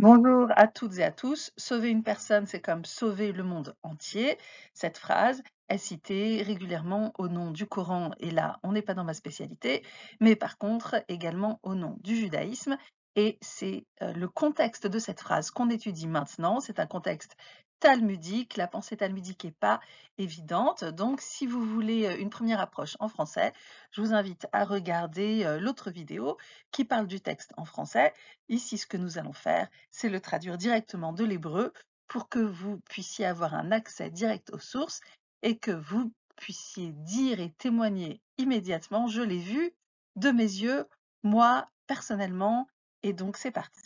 Bonjour à toutes et à tous. Sauver une personne, c'est comme sauver le monde entier. Cette phrase est citée régulièrement au nom du Coran, et là, on n'est pas dans ma spécialité, mais par contre, également au nom du judaïsme. Et c'est euh, le contexte de cette phrase qu'on étudie maintenant. C'est un contexte talmudique. La pensée talmudique n'est pas évidente. Donc, si vous voulez euh, une première approche en français, je vous invite à regarder euh, l'autre vidéo qui parle du texte en français. Ici, ce que nous allons faire, c'est le traduire directement de l'hébreu pour que vous puissiez avoir un accès direct aux sources et que vous puissiez dire et témoigner immédiatement, je l'ai vu de mes yeux, moi personnellement, et donc c'est parti.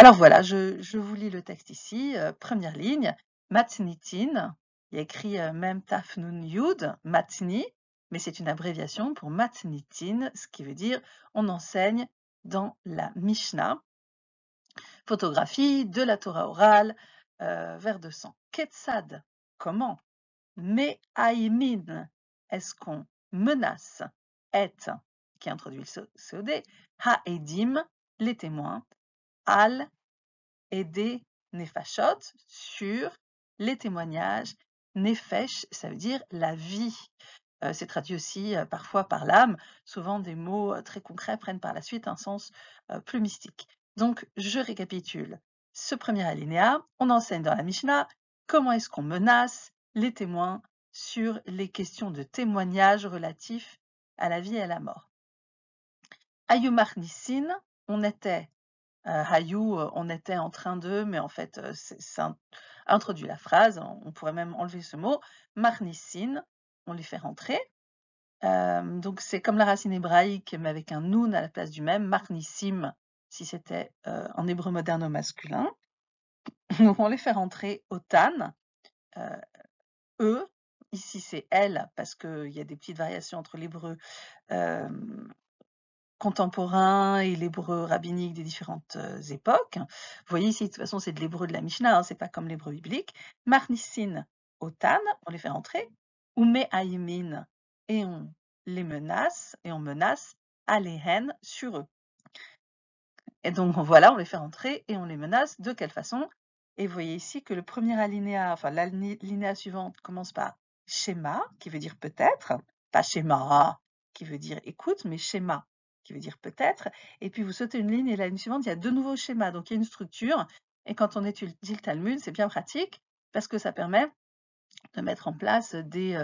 Alors voilà, je, vous lis le texte ici. Euh, première ligne, Matnitin. Il y écrit euh, même Tafnun Yud, Matni, mais c'est une abréviation pour Matnitin, ce qui veut dire on enseigne dans la Mishnah. Photographie de la Torah orale, euh, vers de sang. Ketsad, comment Me Aimin, est-ce qu'on menace Et, qui introduit le COD, Haedim, les témoins, al et des nefashot sur les témoignages. Nefesh, ça veut dire la vie. Euh, c'est traduit aussi euh, parfois par l'âme. Souvent, des mots euh, très concrets prennent par la suite un sens plus mystique. Donc, je récapitule. Ce premier alinéa, on enseigne dans la Mishnah comment est-ce qu'on menace les témoins sur les questions de témoignage relatifs à la vie et à la mort. Ayumar Nissin, on était Hayou, on était en train de, mais en fait, ça introduit la phrase, on pourrait même enlever ce mot, marnissin, on les fait rentrer. donc c'est comme la racine hébraïque, mais avec un noun à la place du même, marnissim, si c'était en hébreu moderne au masculin. Donc on les fait rentrer au tan, e, ici c'est elle, parce qu'il y a des petites variations entre l'hébreu contemporains et l'hébreu rabbinique des différentes euh, époques. Vous voyez ici, de toute façon, c'est de l'hébreu de la Mishnah, hein, c'est pas comme l'hébreu biblique. Marnissin, Otan, on les fait entrer. Ou Aymin, et on les menace, et on menace Alehen sur eux. Et donc voilà, on les fait entrer et on les menace. De quelle façon Et vous voyez ici que le premier alinéa, enfin l'alinéa suivante commence par schéma, qui veut dire peut-être, pas schéma, qui veut dire écoute, mais schéma, qui veut dire peut-être, et puis vous sautez une ligne et la ligne suivante, il y a de nouveaux schémas, donc il y a une structure. Et quand on étudie le Talmud, c'est bien pratique parce que ça permet de mettre en place des,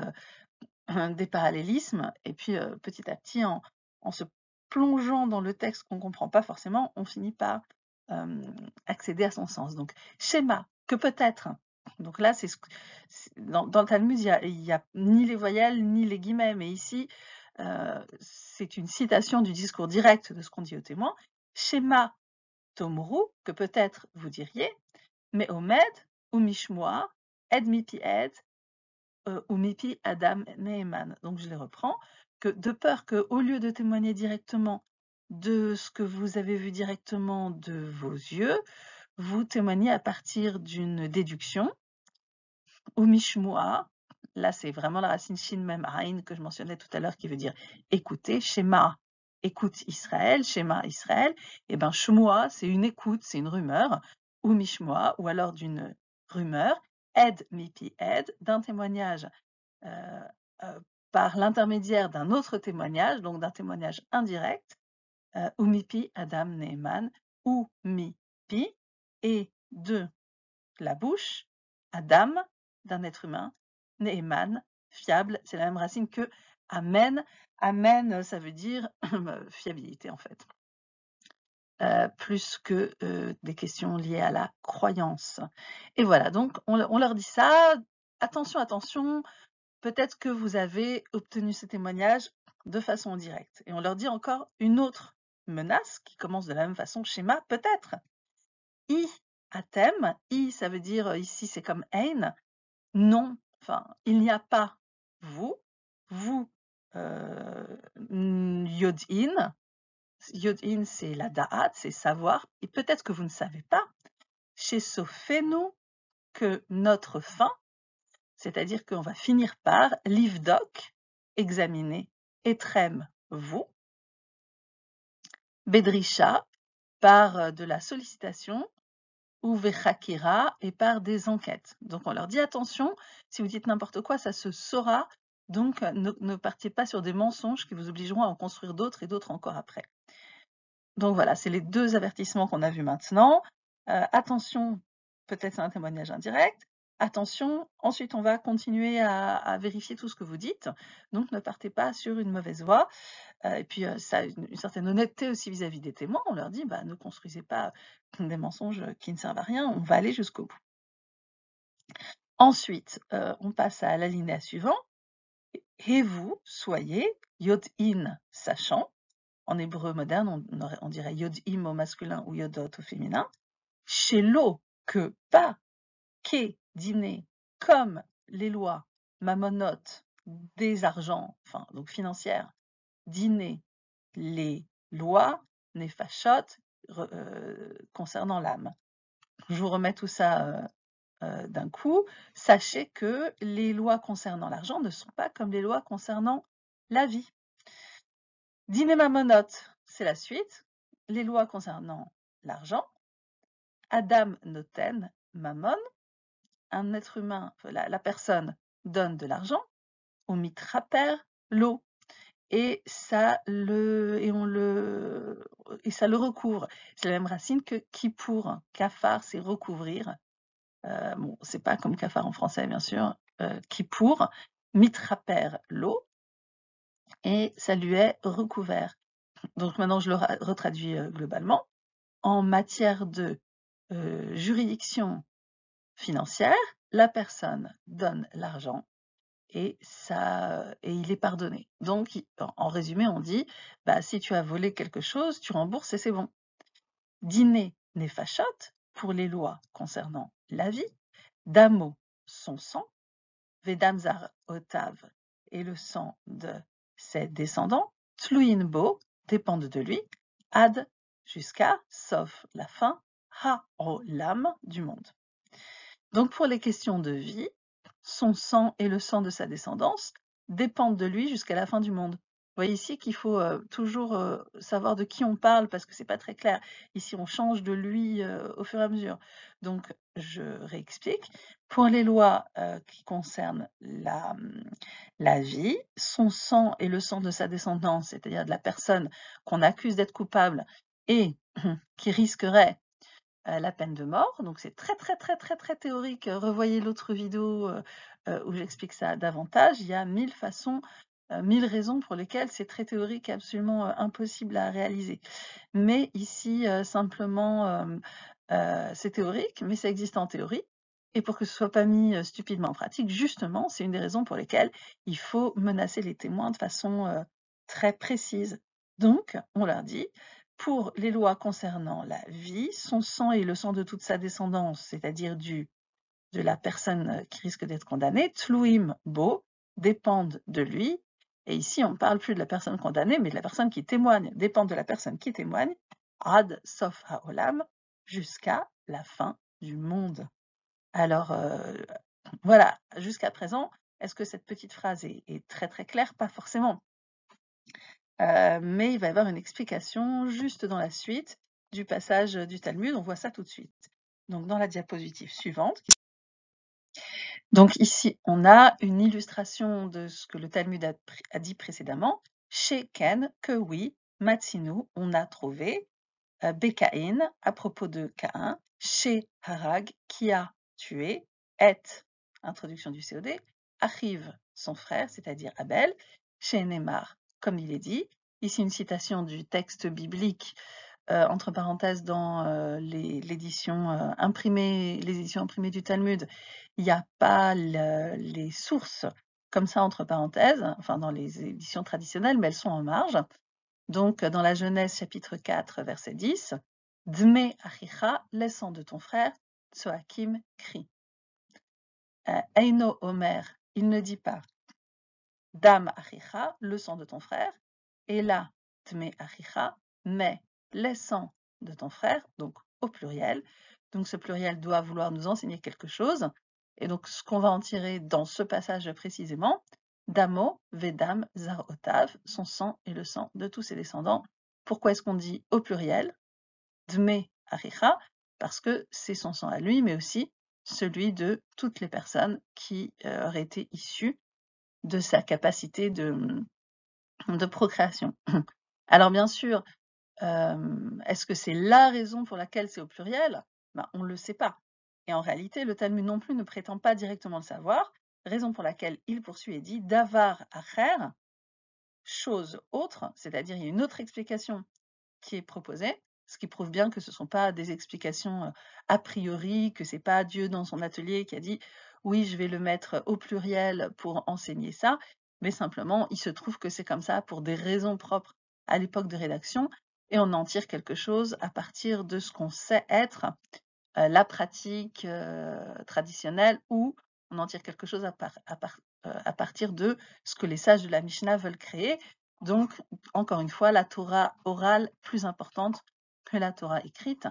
euh, des parallélismes, et puis euh, petit à petit, en, se plongeant dans le texte qu'on ne comprend pas forcément, on finit par euh, accéder à son sens. Donc schéma, que peut-être, donc là, c'est dans, le Talmud, il n'y a, a, ni les voyelles ni les guillemets, mais ici, euh, c'est une citation du discours direct de ce qu'on dit au témoin, schéma tomru, que peut-être vous diriez, mais omed, ou mishmoa, ed mipi ed, euh, ou mipi adam neeman. Donc je les reprends, que de peur que, au lieu de témoigner directement de ce que vous avez vu directement de vos yeux, vous témoignez à partir d'une déduction, ou mishmoa, Là, c'est vraiment la racine shin même « que je mentionnais tout à l'heure qui veut dire écouter. Shema, écoute Israël. Shema, Israël. Et bien, « eh ben, shmoa, c'est une écoute, c'est une rumeur. Ou mishmoa, ou alors d'une rumeur. Ed, mipi, ed, d'un témoignage euh, euh, par l'intermédiaire d'un autre témoignage, donc d'un témoignage indirect. Euh, ou mipi, Adam, Neyman, ou mipi. Et de la bouche, Adam, d'un être humain, Neheman, fiable, c'est la même racine que Amen. Amen, euh, ça veut dire bah, fiabilité en fait. Euh, plus que euh, des questions liées à la croyance. Et voilà, donc on, leur dit ça, attention, attention, peut-être que vous avez obtenu ces témoignages de façon directe. Et on leur dit encore une autre menace qui commence de la même façon, schéma, peut-être. I à I ça veut dire ici c'est comme haine, non Enfin, il n'y a pas vous, vous euh, yodin. Yodin, c'est la da'at, c'est savoir. Et peut-être que vous ne savez pas, chez nous que notre fin, c'est-à-dire qu'on va finir par livdoc, examiner, etrem, vous, bedrisha, par euh, de la sollicitation, ou vechakera et par des enquêtes. Donc on leur dit attention, si vous dites n'importe quoi, ça se saura, donc euh, ne, partez pas sur des mensonges qui vous obligeront à en construire d'autres et d'autres encore après. Donc voilà, c'est les deux avertissements qu'on a vus maintenant. Euh, attention, peut-être un témoignage indirect, attention, ensuite on va continuer à, vérifier tout ce que vous dites, donc ne partez pas sur une mauvaise voie. Euh, et puis euh, ça a une, certaine honnêteté aussi vis-à-vis des témoins, on leur dit bah, ne construisez pas des mensonges qui ne servent à rien, on va aller jusqu'au bout. Ensuite, euh, on passe à l'alinéa suivant. Et vous soyez yod-in sachant. En hébreu moderne, on, dirait yod-im au masculin ou yodot au féminin. Chez l'eau que pas Qu'est dîner, comme les lois mamonotes des argents, enfin, donc financières, dîner, les lois néfachotes euh, concernant l'âme. Je vous remets tout ça euh, euh, d'un coup. Sachez que les lois concernant l'argent ne sont pas comme les lois concernant la vie. Dîner mamonote, c'est la suite. Les lois concernant l'argent. Adam noten mamon un être humain, la, personne donne de l'argent au mitrapère l'eau, et ça le et on le et ça le recouvre. C'est la même racine que qui pour cafard, c'est recouvrir. Euh, bon, c'est pas comme cafard en français bien sûr. qui euh, pour mitrapère l'eau et ça lui est recouvert. Donc maintenant je le retraduis euh, globalement. En matière de juridiction financière, la personne donne l'argent et, ça, et il est pardonné. Donc, en résumé, on dit, bah, si tu as volé quelque chose, tu rembourses et c'est bon. Dîner n'est pour les lois concernant la vie, Damo, son sang, Vedamzar, Otav et le sang de ses descendants, Tluinbo, dépendent de lui, Ad, jusqu'à, sauf la fin, Ha, olam oh, l'âme du monde. Donc pour les questions de vie, son sang et le sang de sa descendance dépendent de lui jusqu'à la fin du monde. Vous voyez ici qu'il faut euh, toujours euh, savoir de qui on parle parce que ce n'est pas très clair. Ici, on change de lui euh, au fur et à mesure. Donc, je réexplique. Pour les lois qui concernent la, hum, la vie, son sang et le sang de sa descendance, c'est-à-dire de la personne qu'on accuse d'être coupable et qui risquerait euh, la peine de mort. Donc c'est très très très très très théorique. Euh, revoyez l'autre vidéo euh, où j'explique ça davantage. Il y a mille façons, mille raisons pour lesquelles c'est très théorique absolument impossible à réaliser. Mais ici, simplement, c'est théorique, mais ça existe en théorie. Et pour que ce ne soit pas mis stupidement en pratique, justement, c'est une des raisons pour lesquelles il faut menacer les témoins de façon très précise. Donc, on leur dit, pour les lois concernant la vie, son sang et le sang de toute sa descendance, c'est-à-dire du de la personne qui risque d'être condamnée, tluim Bo, dépendent de lui. Et ici, on ne parle plus de la personne condamnée, mais de la personne qui témoigne, dépend de la personne qui témoigne, Ad Sof Haolam, jusqu'à la fin du monde. Alors, euh, voilà, jusqu'à présent, est-ce que cette petite phrase est très très claire Pas forcément. Euh, mais il va y avoir une explication juste dans la suite du passage du Talmud. On voit ça tout de suite. Donc dans la diapositive suivante. Donc ici, on a une illustration de ce que le Talmud a, dit précédemment. Chez Ken, que oui, Matsinu, on a trouvé. Euh, à propos de Cain, Chez Harag, qui a tué. Et, introduction du COD, arrive son frère, c'est-à-dire Abel. Chez Neymar, comme il est dit. Ici, une citation du texte biblique, euh, entre parenthèses, dans euh, euh, l'édition imprimée, les éditions imprimées du Talmud, il n'y a pas les sources comme ça, entre parenthèses, enfin dans les éditions traditionnelles, mais elles sont en marge. Donc, dans la Genèse, chapitre 4, verset 10, Dme achicha, laissant de ton frère, Tsoakim crie. Eino Omer, il ne dit pas Dam achicha, le sang de ton frère, et la tme achicha, mais les sangs de ton frère, donc au pluriel. Donc ce pluriel doit vouloir nous enseigner quelque chose. Et donc ce qu'on va en tirer dans ce passage précisément, Damo, Vedam, Zarotav, son sang et le sang de tous ses descendants. Pourquoi est-ce qu'on dit au pluriel Dme Aricha Parce que c'est son sang à lui, mais aussi celui de toutes les personnes qui euh, auraient été issues de sa capacité de, mmh, de procréation. Alors bien sûr, est-ce que c'est la raison pour laquelle c'est au pluriel ben, On ne le sait pas. Et en réalité, le Talmud non plus ne prétend pas directement le savoir, raison pour laquelle il poursuit et dit d'avar à rer, chose autre, c'est-à-dire il y a une autre explication qui est proposée, ce qui prouve bien que ce ne sont pas des explications a priori, que c'est pas Dieu dans son atelier qui a dit oui, je vais le mettre au pluriel pour enseigner ça, mais simplement, il se trouve que c'est comme ça pour des raisons propres à l'époque de rédaction, et on en tire quelque chose à partir de ce qu'on sait être euh, la pratique euh, traditionnelle, ou on en tire quelque chose euh, à, partir de ce que les sages de la Mishnah veulent créer. Donc, encore une fois, la Torah orale plus importante que la Torah écrite.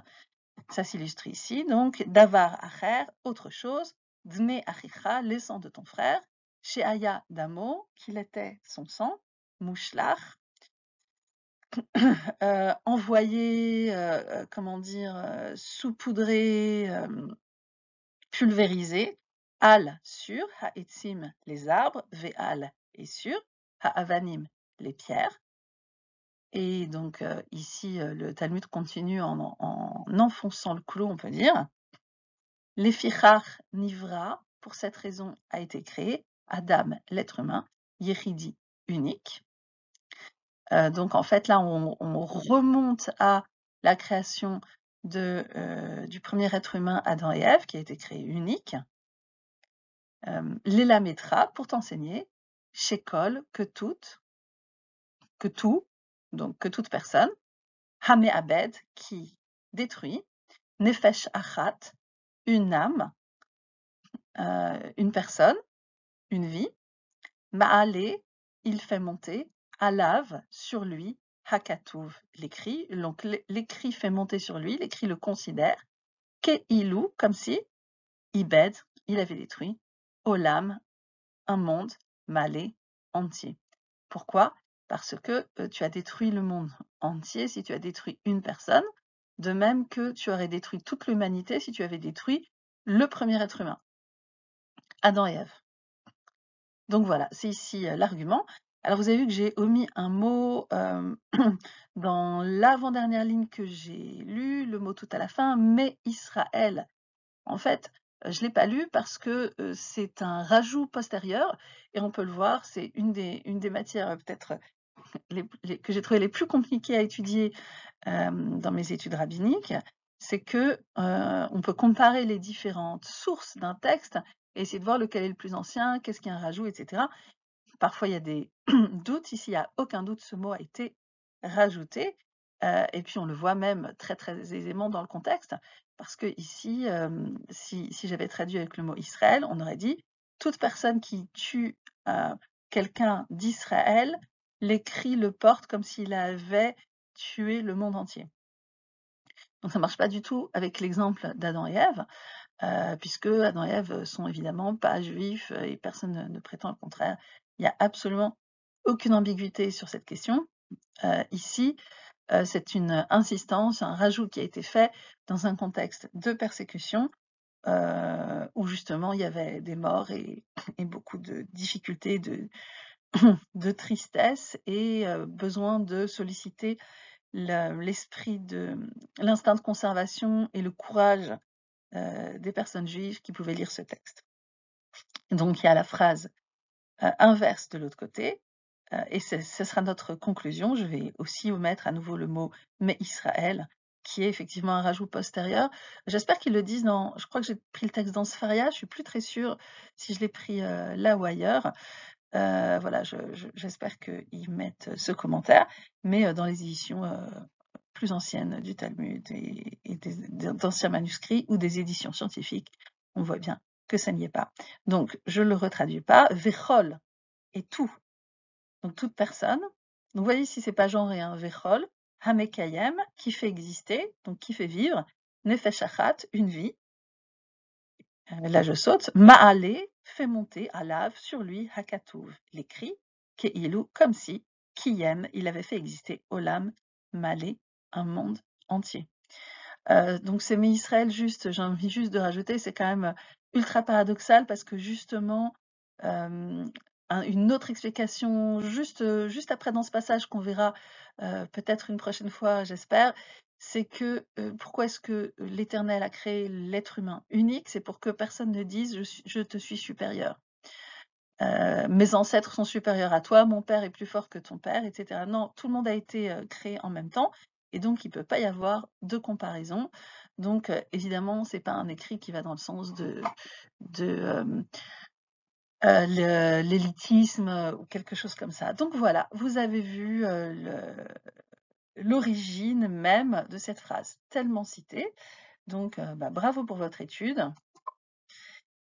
Ça s'illustre ici. Donc, davar acher, autre chose, Dne Achicha, sangs de ton frère, Sheaya Damo, qu'il était son sang, mouchlar, euh, envoyé, euh, euh, comment dire, saupoudré, pulvérisé, al sur, haetzim les arbres, ve'al et sur, ha'avanim les pierres. Et donc ici, le Talmud continue en enfonçant le clou, on peut dire. L'Efichar Nivra, pour cette raison, a été créé. Adam, l'être humain. Yéridi, unique. Euh, donc en fait, là, on, on, remonte à la création de, euh, du premier être humain, Adam et Ève, qui a été créé unique. Euh, pour t'enseigner, Shekol, que toute, que tout, donc que toute personne, Hame Abed, qui détruit, Nefesh Achat, une âme, euh, une personne, une vie. Ma'ale, il fait monter, alav » sur lui, hakatouv, l'écrit. Donc l'écrit fait monter sur lui, l'écrit le considère. Ke'ilou, comme si, ibed, il avait détruit, olam, un monde, malé, entier. Pourquoi Parce que euh, tu as détruit le monde entier si tu as détruit une personne. De même que tu aurais détruit toute l'humanité si tu avais détruit le premier être humain, Adam et Ève. Donc voilà, c'est ici euh, l'argument. Alors vous avez vu que j'ai omis un mot euh, dans l'avant-dernière ligne que j'ai lu, le mot tout à la fin, mais Israël. En fait, euh, je ne l'ai pas lu parce que c'est un rajout postérieur et on peut le voir, c'est une des, une des matières peut-être que j'ai trouvé les plus compliquées à étudier euh, dans mes études rabbiniques, c'est que euh, on peut comparer les différentes sources d'un texte et essayer de voir lequel est le plus ancien, qu'est-ce qui y a un rajout, etc. Parfois, il y a des doutes. Ici, il n'y a aucun doute, ce mot a été rajouté. Euh, et puis, on le voit même très, très aisément dans le contexte, parce que ici, si, si j'avais traduit avec le mot Israël, on aurait dit toute personne qui tue quelqu'un d'Israël l'écrit le porte comme s'il avait tué le monde entier. Donc ça ne marche pas du tout avec l'exemple d'Adam et Ève, euh, puisque Adam et Ève euh, sont évidemment pas juifs euh, et personne ne, prétend le contraire. Il n'y a absolument aucune ambiguïté sur cette question. ici, c'est une insistance, un rajout qui a été fait dans un contexte de persécution où justement il y avait des morts et beaucoup de difficultés, de, de tristesse et euh, besoin de solliciter l'esprit de l'instinct de conservation et le courage euh, des personnes juives qui pouvaient lire ce texte. Donc il y a la phrase euh, inverse de l'autre côté, et ce sera notre conclusion. Je vais aussi omettre à nouveau le mot mais Israël, qui est effectivement un rajout postérieur. J'espère qu'ils le disent dans, je crois que j'ai pris le texte dans Sfaria, je suis plus très sûre si je l'ai pris là ou ailleurs. Euh, voilà, j'espère je, qu'ils mettent ce commentaire, mais euh, dans les éditions euh, plus anciennes du Talmud et, d'anciens manuscrits ou des éditions scientifiques, on voit bien que ça n'y est pas. Donc, je le retraduis pas. Vechol » est tout. Donc, toute personne. Donc, voyez si c'est pas genre rien Vechol, Hamekayem, qui fait exister, donc qui fait vivre, Nefeshachat, une vie. là, je saute. Maale, fait monter à lave sur lui Hakatouv, l'écrit Ke'ilu, comme si, Kiyem, il avait fait exister Olam, Malé, un monde entier. Euh, donc c'est Mais Israël juste, j'ai envie juste de rajouter, c'est quand même euh, ultra paradoxal parce que justement, euh, une autre explication juste, juste après dans ce passage qu'on verra peut-être une prochaine fois, j'espère, c'est que pourquoi est-ce que l'Éternel a créé l'être humain unique C'est pour que personne ne dise je, te suis supérieur. mes ancêtres sont supérieurs à toi, mon père est plus fort que ton père, etc. Non, tout le monde a été créé en même temps et donc il ne peut pas y avoir de comparaison. Donc évidemment, ce n'est pas un écrit qui va dans le sens de, de l'élitisme ou quelque chose comme ça. Donc voilà, vous avez vu le, l'origine même de cette phrase, tellement citée. Donc, euh, bah, bravo pour votre étude.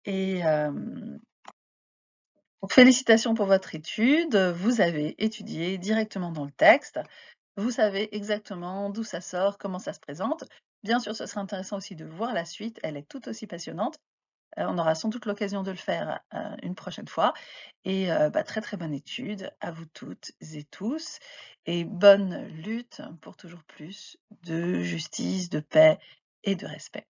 Et euh, félicitations pour votre étude. Vous avez étudié directement dans le texte. Vous savez exactement d'où ça sort, comment ça se présente. Bien sûr, ce sera intéressant aussi de voir la suite. Elle est tout aussi passionnante. Euh, on aura sans doute l'occasion de le faire euh, une prochaine fois. Et euh, bah, très très bonne étude à vous toutes et tous. Et bonne lutte pour toujours plus de justice, de paix et de respect.